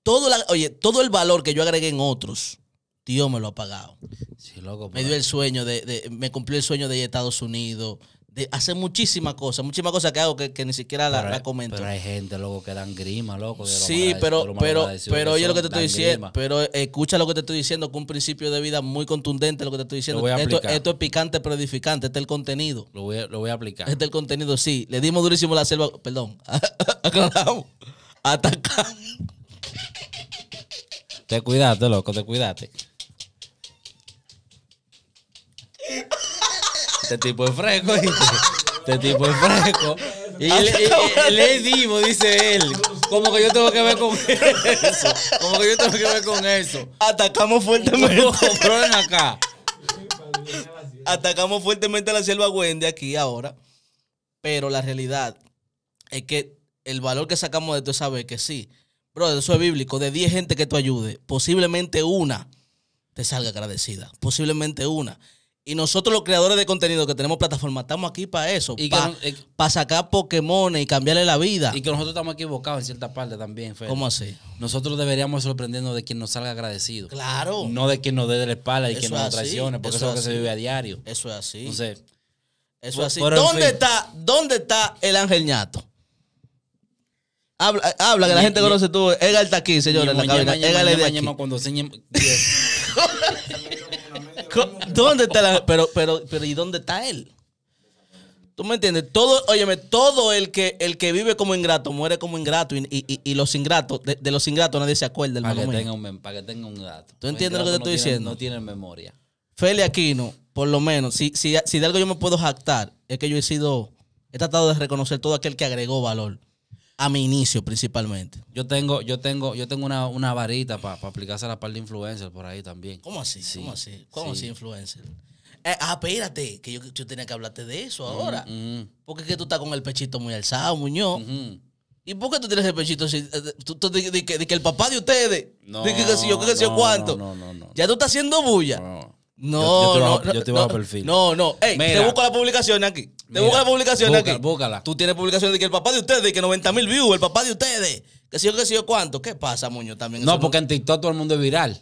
Speaker 2: Todo oye, todo el valor que yo agregué en otros Dios me lo ha pagado.
Speaker 1: Sí, loco. Me dio
Speaker 2: el sueño de, me cumplió el sueño de ir a Estados Unidos, de hacer muchísimas cosas, muchísimas cosas que hago que, ni siquiera la, recomiendo. comento.
Speaker 1: Pero hay gente, loco, que dan grima, loco. sí, pero, pero, pero oye lo que te estoy diciendo,
Speaker 2: pero escucha lo que te estoy diciendo, con un principio de vida muy contundente, lo que te estoy diciendo. esto, esto, es picante, pero edificante, este es el contenido.
Speaker 1: Lo voy a, aplicar.
Speaker 2: Este es el contenido, sí. Le dimos durísimo la selva, perdón,
Speaker 1: aclaramos, atacamos. Te cuidaste, loco, te cuidaste. este tipo es fresco, este tipo es fresco. Y le, dimos, dice él, como que yo tengo que ver con eso, como que yo tengo que ver con eso. Atacamos fuertemente. acá. Atacamos
Speaker 2: fuertemente a la selva Wendy aquí ahora, pero la realidad es que el valor que sacamos de esto es saber que sí, bro, eso es bíblico, de 10 gente que tú ayudes, posiblemente una te salga agradecida, posiblemente una. Y nosotros los creadores de contenido que tenemos plataforma estamos aquí para eso, para eh, sacar Pokémon y cambiarle la vida. Y que nosotros
Speaker 1: estamos equivocados en cierta parte también, ¿Cómo así? Nosotros deberíamos sorprendernos de quien nos salga agradecido. Claro. No de quien nos dé de la espalda y que nos traicione, porque eso, es lo que se vive a diario. Eso es así. Entonces, eso es así. ¿Dónde, está,
Speaker 2: ¿Dónde está el ángel ñato? Habla, habla que la gente conoce tú. Edgar está aquí, señores, en la cabina. Edgar cuando se ¿Dónde está Pero, pero, pero, ¿y dónde está él? ¿Tú me entiendes? Todo, óyeme, todo el que, el que vive como ingrato muere como ingrato y, los ingratos, de, los ingratos nadie se acuerda. Para que, tenga un,
Speaker 1: para que tenga un dato. ¿Tú entiendes lo que te estoy diciendo? No tienen memoria.
Speaker 2: Feli Aquino, por lo menos, si, si, si de algo yo me puedo jactar, es que yo he sido, he tratado de reconocer todo aquel que agregó valor a mi inicio principalmente.
Speaker 1: Yo tengo, yo tengo, yo tengo una, varita para aplicarse a la par de influencer por ahí también. ¿Cómo así? ¿Cómo así? ¿Cómo así
Speaker 2: influencer? Eh, ah, espérate, que yo, yo, tenía que hablarte de eso mm, ahora. Mm. Porque que tú estás con el pechito muy alzado, Muñoz. ¿Y por qué tú tienes el pechito así? Eh, de, que, el papá de ustedes, no, que, yo, cuánto. No, no, Ya tú estás haciendo bulla. No. No, yo, yo te bajo, no, yo te bajo perfil. No, no. te busco la publicación aquí. Te mira, busco la publicación aquí. Tú tienes publicación de que el papá de ustedes, de que 90
Speaker 1: mil views, el papá de ustedes. Que si yo, que si yo, cuánto. ¿Qué pasa, Muñoz? También. No, porque en TikTok todo el mundo es viral.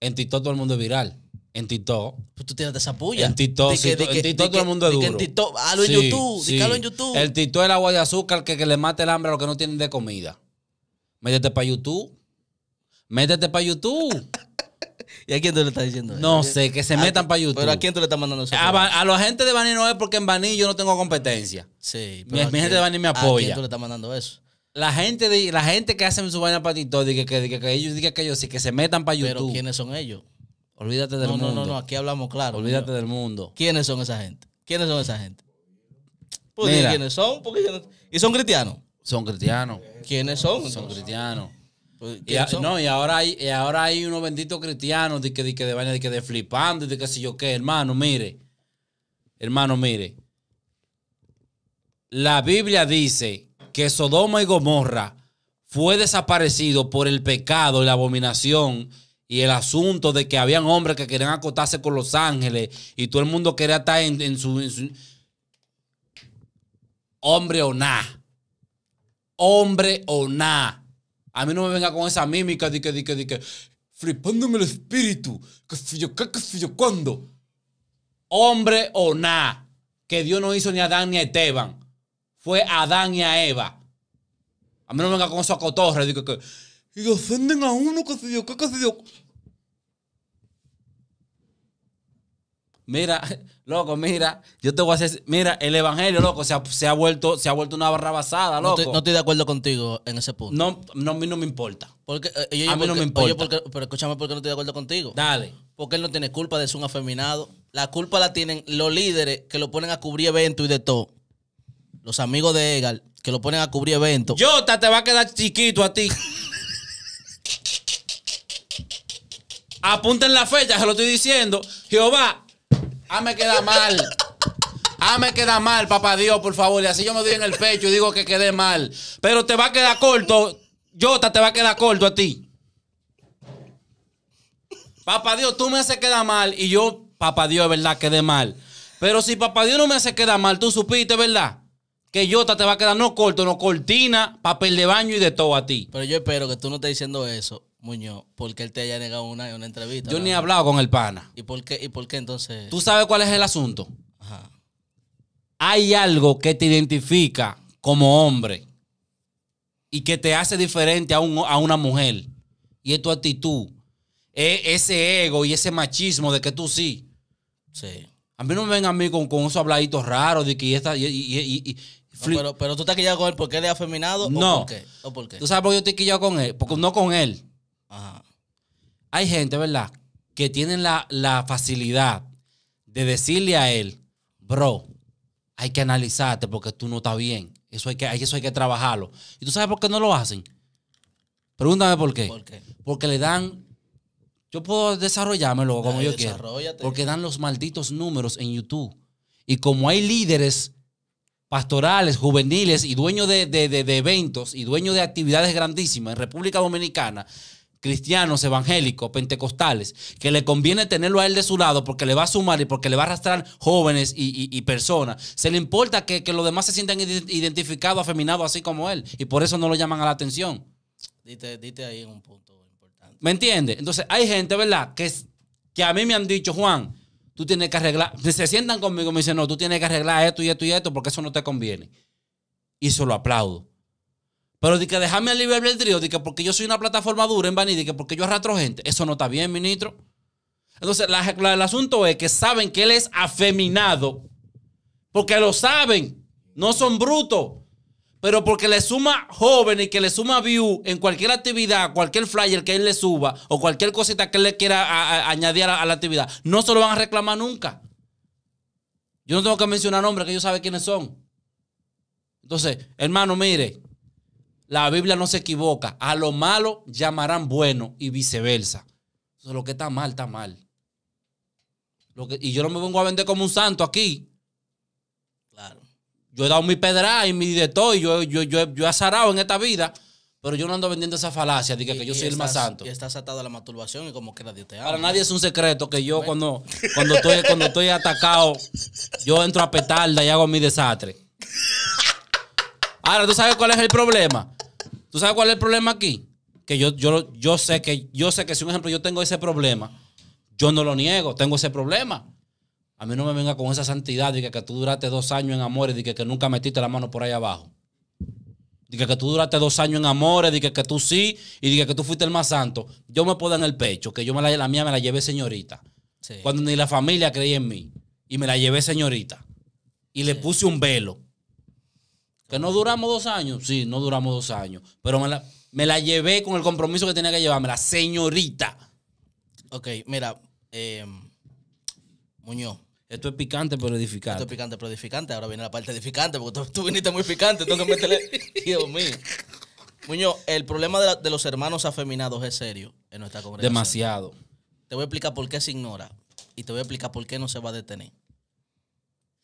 Speaker 1: En TikTok todo el mundo es viral. En TikTok. Pues tú tienes esa puya. En TikTok, en TikTok todo el mundo es duro. En TikTok, en YouTube. Dígalo en YouTube. El TikTok es el agua de azúcar que, que le mate el hambre a los que no tienen de comida. Métete para YouTube. Métete para YouTube. ¿Y a quién tú le estás diciendo? Eso? No sé, que se metan para YouTube. ¿Pero a quién tú le estás mandando eso? A, los gente de Bani no es porque en Bani yo no tengo competencia.
Speaker 2: Sí. mi, gente de Bani me apoya. ¿A quién tú le
Speaker 1: estás mandando eso? La gente, de, la gente que hacen su vaina para ti que, que, ellos digan que ellos sí, que se metan para YouTube. ¿Pero quiénes son ellos? Olvídate del mundo. No, no, no, aquí hablamos claro. Olvídate del
Speaker 2: mundo. ¿Quiénes son esa gente? ¿Quiénes son esa gente? Pues
Speaker 1: ¿Quiénes son? ¿Y son cristianos? Son cristianos. ¿Quiénes son? Son cristianos. Pues, y no, y ahora hay, y ahora hay unos benditos cristianos de que, de que de de que de flipando, de que si yo qué, hermano, mire. Hermano, mire. La Biblia dice que Sodoma y Gomorra fue desaparecido por el pecado y la abominación y el asunto de que habían hombres que querían acotarse con los ángeles y todo el mundo quería estar en, su, Hombre o nada. Hombre o na a mí no me venga con esa mímica de que, de que, de que, flipándome el espíritu, que si yo qué, que si yo cuándo. Hombre o nada, que Dios no hizo ni a Adán ni a Esteban. Fue a Adán y a Eva. A mí no me venga con esa a cotorre, que, que, y ofenden a uno que si yo qué, que si yo. Mira, loco, mira, yo te voy a hacer. Mira, el evangelio, loco, se ha, vuelto, se ha vuelto una barra basada, loco. No estoy,
Speaker 2: de acuerdo contigo en ese punto. No, a mí no me importa. Porque, eh, a mí no me importa. pero escúchame, ¿por qué no estoy de acuerdo contigo? Dale. Porque él no tiene culpa de ser un afeminado. La culpa la tienen los líderes que lo ponen a cubrir eventos y de todo. Los amigos de Egal que
Speaker 1: lo ponen a cubrir eventos. Yota, te va a quedar chiquito a ti. Apunta en la fecha, se lo estoy diciendo. Jehová Ah, me queda mal. Ah, me queda mal, papá Dios, por favor. Y así yo me doy en el pecho y digo que quedé mal. Pero te va a quedar corto. Jota, te va a quedar corto a ti. Papá Dios, tú me haces quedar mal y yo, papá Dios, de verdad, quedé mal. Pero si papá Dios no me hace quedar mal, tú supiste, ¿verdad? Que Jota te va a quedar no corto, no cortina, papel de baño y de todo a ti.
Speaker 2: Pero yo espero que tú no estés diciendo eso Muñoz, ¿por qué él te haya negado una, una entrevista? Yo ni he hablado con el pana. ¿Y por qué, y por entonces?
Speaker 1: ¿Tú sabes cuál es el asunto? Hay algo que te identifica como hombre y que te hace diferente a, un, a una mujer. Y es tu actitud. E, ese ego y ese machismo de que tú sí. Sí. A mí no me ven a mí con, con esos habladitos raros de que esta, y, y, y, pero, pero, tú estás quillado con él porque él es afeminado. No. ¿O por qué? ¿Tú sabes por qué yo estoy quillado con él? Porque no con él hay gente, ¿verdad? Que tienen la, facilidad de decirle a él, bro, hay que analizarte porque tú no estás bien. Eso hay que, eso hay que trabajarlo. ¿Y tú sabes por qué no lo hacen? Pregúntame por qué. Porque le dan. Yo puedo desarrollármelo como yo quiera Porque dan los malditos números en YouTube. Y como hay líderes pastorales, juveniles y dueños de, de eventos y dueños de actividades grandísimas en República Dominicana, cristianos, evangélicos, pentecostales, que le conviene tenerlo a él de su lado porque le va a sumar y porque le va a arrastrar jóvenes y, personas. Se le importa que, los demás se sientan identificados, afeminados, así como él. Y por eso no lo llaman a la atención.
Speaker 2: Dite, ahí un punto
Speaker 1: importante. ¿Me entiendes? Entonces, hay gente, ¿verdad? Que, que a mí me han dicho, Juan, tú tienes que arreglar. Se sientan conmigo me dicen, no, tú tienes que arreglar esto y esto y esto porque eso no te conviene. Y se lo aplaudo. Pero de que dejarme el libre albedrío, de que porque yo soy una plataforma dura en Baní, de que porque yo arrastro gente, eso no está bien, ministro. Entonces, el asunto es que saben que él es afeminado, porque lo saben, no son brutos. Pero porque le suma joven y que le suma view en cualquier actividad, cualquier flyer que él le suba o cualquier cosita que él le quiera añadir a, la actividad, no se lo van a reclamar nunca. Yo no tengo que mencionar nombres, que ellos saben quiénes son. Entonces, hermano, mire, la Biblia no se equivoca. A lo malo llamarán bueno y viceversa. lo que está mal, está mal. Lo y yo no me vengo a vender como un santo aquí. Claro. Yo he dado mi pedra y mi de yo, yo, yo, he azarado en esta vida. Pero yo no ando vendiendo esa falacia de que, yo soy el más santo.
Speaker 2: Y estás atado a la masturbación y como que nadie te ama. Para nadie es un secreto que yo cuando,
Speaker 1: cuando, estoy, cuando estoy atacado, yo entro a petarda y hago mi desastre. Ahora, ¿tú sabes cuál es el problema? ¿Tú sabes cuál es el problema aquí? Que yo, yo, yo sé que yo sé que si un ejemplo yo tengo ese problema, yo no lo niego, tengo ese problema. A mí no me venga con esa santidad de que, tú duraste dos años en amores y que, que nunca metiste la mano por ahí abajo. De que tú duraste dos años en amores, de que tú sí, y de que tú fuiste el más santo. Yo me puedo en el pecho, que yo me la, mía me la llevé señorita. Cuando ni la familia creía en mí. Y me la llevé señorita. Y le puse un velo. Que no duramos dos años. Sí, no duramos dos años. Pero me la, llevé con el compromiso que tenía que llevarme, la señorita. Ok,
Speaker 2: mira, eh, Muñoz. Esto es picante pero edificante. Esto es picante pero edificante. Ahora viene la parte edificante porque tú, viniste muy picante. entonces que Dios mío. Muñoz, el problema de, los hermanos afeminados es serio en nuestra congregación. Demasiado. Te voy a explicar por qué se ignora y te voy a explicar por qué no se va a detener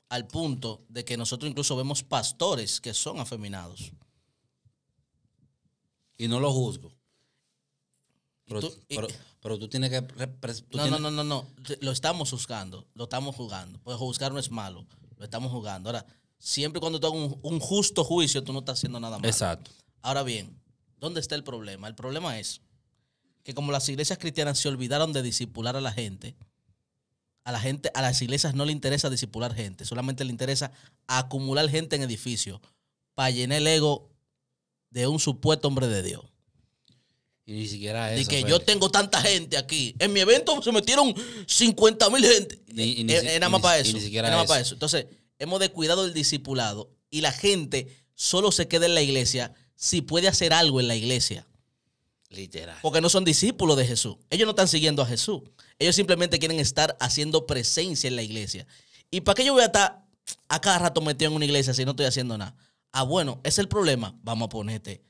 Speaker 2: al punto de que nosotros incluso vemos pastores que son afeminados.
Speaker 1: Y no lo juzgo. Pero tú, tienes que... no, no, no,
Speaker 2: no, no. Lo estamos juzgando. Lo estamos juzgando. Pues juzgar no es malo. Lo estamos juzgando. Ahora, siempre cuando tú hagas un, justo juicio, tú no estás haciendo nada malo. Exacto. Ahora bien, ¿dónde está el problema? El problema es que como las iglesias cristianas se olvidaron de disipular a la gente, a la gente, a las iglesias no le interesa disipular gente, solamente le interesa acumular gente en edificios para llenar el ego de un supuesto hombre de Dios.
Speaker 1: Y ni siquiera eso. Y que pues. yo
Speaker 2: tengo tanta gente aquí. En mi evento se metieron 50 mil gente. Eh, eh, más para eso.
Speaker 1: siquiera más para eso.
Speaker 2: Entonces, hemos descuidado el discipulado y la gente solo se queda en la iglesia si puede hacer algo en la iglesia. Literal. Porque no son discípulos de Jesús. Ellos no están siguiendo a Jesús. Ellos simplemente quieren estar haciendo presencia en la iglesia. ¿Y para qué yo voy a estar a cada rato metido en una iglesia si no estoy haciendo nada? Ah, bueno, ese es el problema. Vamos a ponerte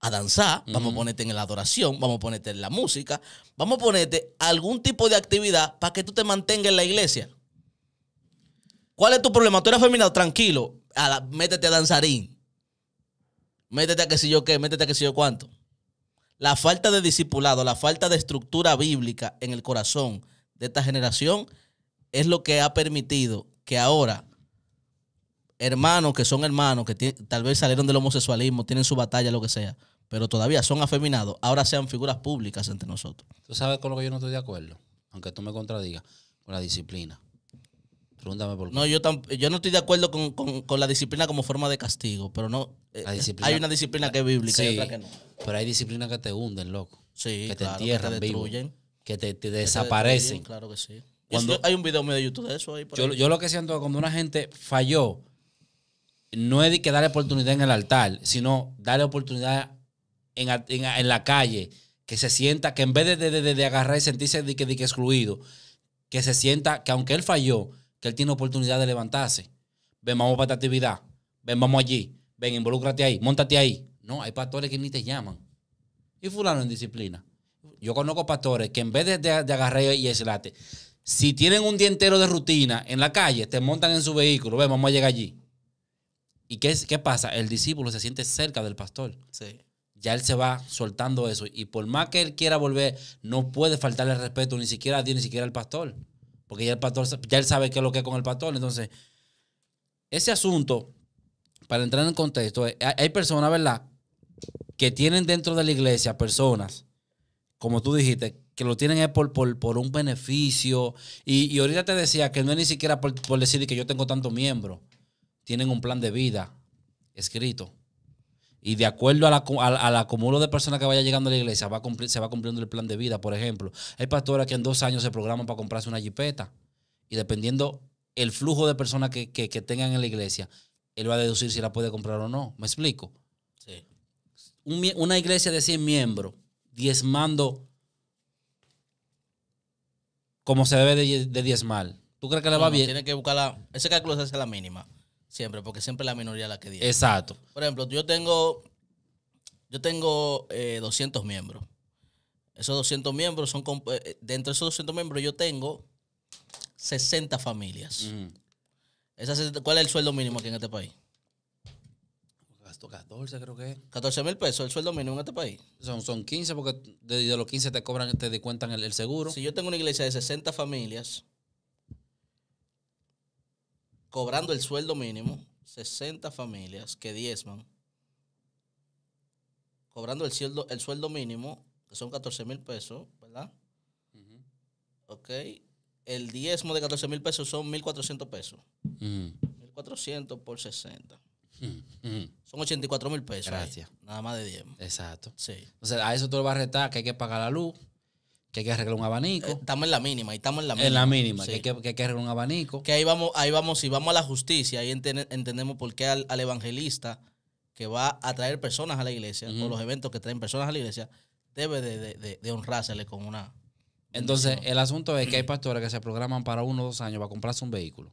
Speaker 2: a danzar, vamos a ponerte en la adoración, vamos a ponerte en la música, vamos a ponerte algún tipo de actividad para que tú te mantengas en la iglesia. ¿Cuál es tu problema? Tú eres feminado, tranquilo, a métete a danzarín, métete a qué si yo qué, métete a qué sé yo cuánto. La falta de discipulado, la falta de estructura bíblica en el corazón de esta generación es lo que ha permitido que ahora hermanos que son hermanos, que tal vez salieron del homosexualismo, tienen su batalla, lo que sea, pero todavía son afeminados, ahora sean figuras públicas entre
Speaker 1: nosotros. Tú sabes con lo que yo no estoy de acuerdo, aunque tú me contradigas, con la disciplina. Pregúntame por qué. No, yo, yo no estoy de
Speaker 2: acuerdo con, la disciplina como
Speaker 1: forma de castigo, pero no eh, eh, hay, una disciplina que es bíblica y otra que no. Pero hay disciplinas que te hunden, loco. Sí, que te entierran, que te destruyen. que te, desaparecen. claro que sí. Cuando, hay un
Speaker 2: video medio de YouTube de eso ahí.
Speaker 1: yo, yo lo que siento cuando una gente falló, no es de que darle oportunidad en el altar, sino darle oportunidad en, en, la calle, que se sienta, que en vez de, agarrar y sentirse de que, que excluido, que se sienta que aunque él falló, que él tiene oportunidad de levantarse. Ven, vamos para esta actividad. Ven, vamos allí ven, involúcrate ahí, montate ahí. No, hay pastores que ni te llaman. Y fulano en disciplina. Yo conozco pastores que en vez de, de, agarrar y eslate, si tienen un día entero de rutina en la calle, te montan en su vehículo, ven, vamos a llegar allí. ¿Y qué, qué pasa? El discípulo se siente cerca del pastor. Sí. Ya él se va soltando eso. Y por más que él quiera volver, no puede faltarle respeto ni siquiera a Dios, ni siquiera al pastor. Porque ya el pastor, ya él sabe qué es lo que es con el pastor. Entonces, ese asunto para entrar en contexto, eh, hay personas, ¿verdad? Que tienen dentro de la iglesia personas, como tú dijiste, que lo tienen por, por, un beneficio. Y, ahorita te decía que no es ni siquiera por, decir que yo tengo tantos miembros. Tienen un plan de vida escrito. Y de acuerdo a la, al, acumulo de personas que vaya llegando a la iglesia, se va cumpliendo el plan de vida. Por ejemplo, hay pastores que en dos años se programan para comprarse una jipeta. Y dependiendo el flujo de personas que, que tengan en la iglesia, él va a deducir si la puede comprar o no. ¿Me explico? Sí. una iglesia de 100 miembros diezmando como se debe de, diezmar. ¿Tú crees que le va bien? Tiene
Speaker 2: que buscar la... Ese cálculo se hace la mínima. Siempre, porque siempre la minoría la que diezma. Exacto. Por ejemplo, yo tengo... Yo tengo 200 eh, miembros. Esos 200 miembros son... Eh, dentro de esos 200 miembros yo tengo 60 familias. ¿Cuál es el sueldo mínimo aquí en este país? Gasto
Speaker 1: 14, creo que.
Speaker 2: 14 mil pesos el sueldo mínimo en este país. Son, son 15, porque de, los 15 te cobran, te descuentan el, el, seguro. Si yo tengo una iglesia de 60 familias, cobrando el sueldo mínimo, 60 familias que diezman, cobrando el sueldo, el sueldo mínimo, que son 14 mil pesos, ¿verdad? Ok. Ok el diezmo de 14 mil pesos son 1.400 pesos. Mm. 1.400 por 60.
Speaker 1: Mm, mm.
Speaker 2: Son 84
Speaker 1: mil pesos. Gracias.
Speaker 2: nada más de diezmo. Exacto. Sí.
Speaker 1: sea, a eso tú lo vas a retar que hay que pagar la luz, que hay que arreglar un abanico. Eh, estamos en la mínima, y estamos en la mínima. En la mínima, que, hay que, arreglar un abanico.
Speaker 2: Que ahí vamos, ahí vamos, si vamos a la justicia, ahí entendemos por qué al, evangelista que va a traer personas a la iglesia, o los eventos que traen personas a la iglesia, debe de, de, con una
Speaker 1: entonces, el asunto es que hay pastores que se programan para uno o dos años para comprarse un vehículo,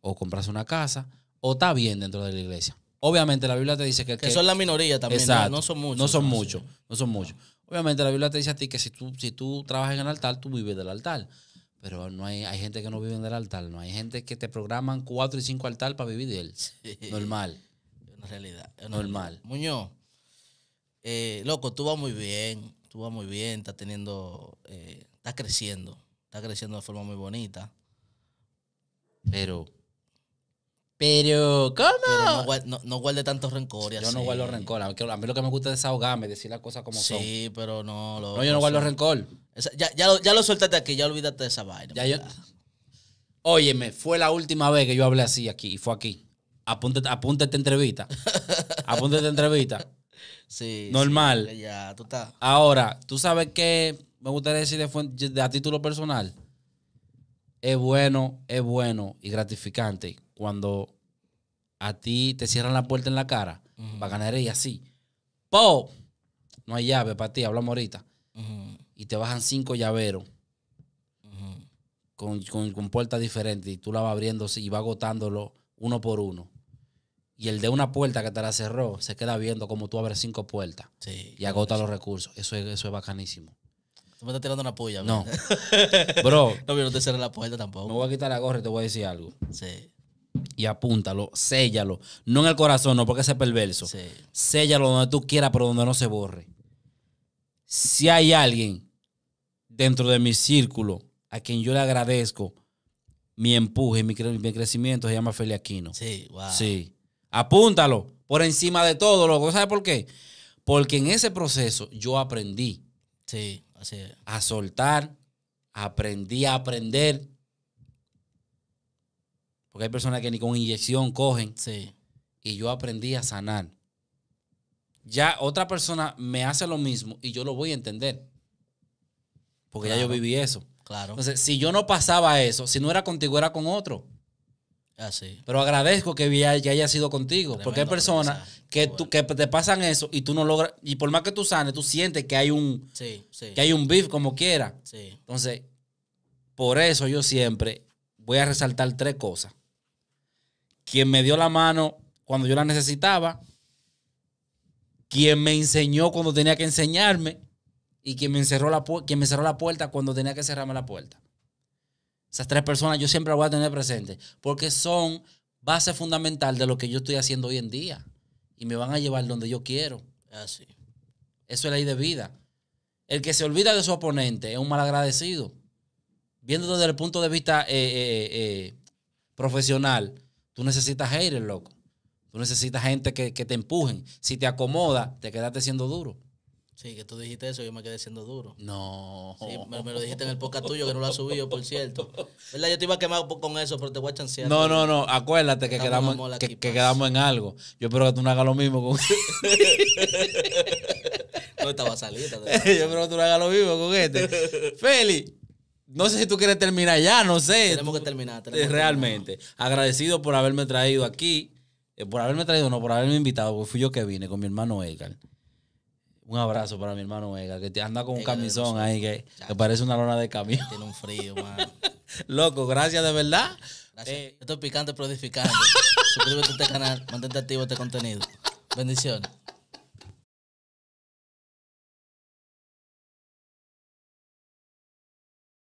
Speaker 1: o comprarse una casa, o está bien dentro de la iglesia. Obviamente, la Biblia te dice que. Que, son la minoría también, no, son muchos. No son muchos, no son muchos. Obviamente, la Biblia te dice a ti que si tú, si tú trabajas en el altar, tú vives del altar. Pero no hay, hay gente que no vive del altar, no hay gente que te programan cuatro y cinco altar para vivir de él. Normal.
Speaker 2: En realidad. Normal. Muño, Muñoz, eh, loco, tú vas muy bien, tú vas muy bien, estás teniendo eh, está creciendo, está creciendo de forma muy bonita.
Speaker 1: Pero. Pero, ¿cómo? no, no, no, guarde tantos rencores. Yo no guardo rencor. A mí lo que me gusta es desahogarme, decir las cosas como son. Sí, pero no. no, yo no guardo rencor. ya, lo, ya aquí, ya olvídate de esa vaina. óyeme, fue la última vez que yo hablé así aquí, y fue aquí. Apúntate, esta entrevista. apúntate entrevista.
Speaker 2: Sí. Normal. ya, tú estás.
Speaker 1: Ahora, tú sabes que me gustaría decir de a título personal, es bueno, es bueno y gratificante cuando a ti te cierran la puerta en la cara va para ganar y así. ¡Po! No hay llave para ti, hablamos ahorita. Y te bajan cinco llaveros con, con, puertas diferentes y tú la vas abriéndose y vas agotándolo uno por uno. Y el de una puerta que te la cerró se queda viendo como tú abres cinco puertas y agota los recursos. Eso eso es bacanísimo.
Speaker 2: Tú me estás tirando una puya. No. Bro. no, no te cerré la puerta tampoco. Me voy a quitar la gorra y te voy a decir algo. Sí.
Speaker 1: Y apúntalo, séllalo. No en el corazón, no, porque ese es perverso. Sí. Séllalo donde tú quieras, pero donde no se borre. Si hay alguien dentro de mi círculo a quien yo le agradezco mi empuje, mi, mi crecimiento, se llama Feli Aquino. Sí, wow. Sí. Apúntalo por encima de todo, loco. ¿Sabes por qué? Porque en ese proceso yo aprendí. Sí a soltar, aprendí a aprender. Porque hay personas que ni con inyección cogen. Y yo aprendí a sanar. Ya otra persona me hace lo mismo y yo lo voy a entender. Porque ya yo viví eso. Claro. Entonces, si yo no pasaba eso, si no era contigo, era con otro. Ah, Pero agradezco que, haya sido contigo, porque hay personas que, que te pasan eso y tú no logras, y por más que tú sanes, tú sientes que hay un, que hay un beef como quiera. Entonces, por eso yo siempre voy a resaltar tres cosas. Quien me dio la mano cuando yo la necesitaba, quien me enseñó cuando tenía que enseñarme y quien me, encerró la quien me cerró la puerta cuando tenía que cerrarme la puerta. Esas tres personas yo siempre las voy a tener presente porque son base fundamental de lo que yo estoy haciendo hoy en día y me van a llevar donde yo quiero. Así. Ah, Eso es ley de vida. El que se olvida de su oponente es un malagradecido. Viendo desde el punto de vista eh, eh, eh, profesional, tú necesitas haters, loco. Tú necesitas gente que, que te empujen. Si te acomoda, te quedaste siendo duro.
Speaker 2: Sí, que tú dijiste eso, yo me quedé siendo duro.
Speaker 1: No. Sí, me, lo dijiste en el podcast tuyo, que no lo has subido,
Speaker 2: por cierto. ¿Verdad? Yo te iba a quemar con eso, pero te voy a
Speaker 1: chancear. No, no, no. Acuérdate que quedamos, en, que, pues. quedamos en algo. Yo espero que tú no hagas lo mismo con.
Speaker 2: Este. no, estaba salida. yo espero que tú no hagas lo mismo con este. Feli. No sé si tú quieres terminar ya, no sé. Tenemos que terminar. Realmente.
Speaker 1: Agradecido por haberme traído aquí. Eh, por haberme traído, no, por haberme invitado, porque fui yo que vine con mi hermano Edgar. Un abrazo para mi hermano Vega, que te anda con un camisón ahí que, te parece una lona de camión. Tiene un frío, mano. Loco, gracias de verdad.
Speaker 2: Eh. Esto es picante, pero Suscríbete a este canal, mantente activo este contenido. Bendiciones.